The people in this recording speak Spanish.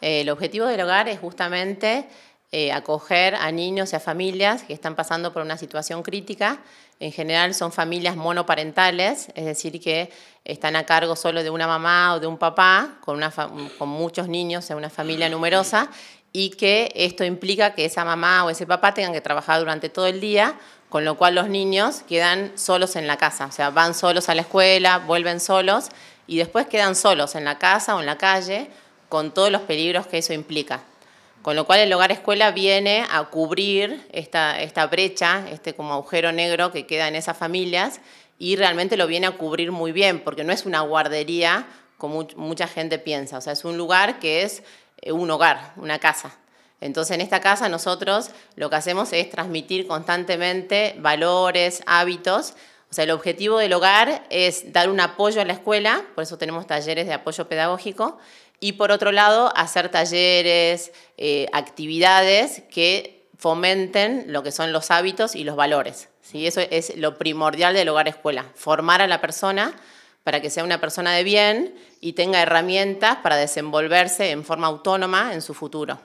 Eh, el objetivo del hogar es justamente eh, acoger a niños y a familias que están pasando por una situación crítica. En general son familias monoparentales, es decir, que están a cargo solo de una mamá o de un papá, con, muchos niños, en una familia numerosa, y que esto implica que esa mamá o ese papá tengan que trabajar durante todo el día, con lo cual los niños quedan solos en la casa, o sea, van solos a la escuela, vuelven solos, y después quedan solos en la casa o en la calle con todos los peligros que eso implica. Con lo cual el hogar escuela viene a cubrir esta, brecha, este como agujero negro que queda en esas familias y realmente lo viene a cubrir muy bien, porque no es una guardería como mucha gente piensa, o sea, es un lugar que es eh, un hogar, una casa. Entonces en esta casa nosotros lo que hacemos es transmitir constantemente valores, hábitos o sea, el objetivo del hogar es dar un apoyo a la escuela, por eso tenemos talleres de apoyo pedagógico, y por otro lado, hacer talleres, eh, actividades que fomenten lo que son los hábitos y los valores. ¿sí? Eso es lo primordial del hogar-escuela, formar a la persona para que sea una persona de bien y tenga herramientas para desenvolverse en forma autónoma en su futuro.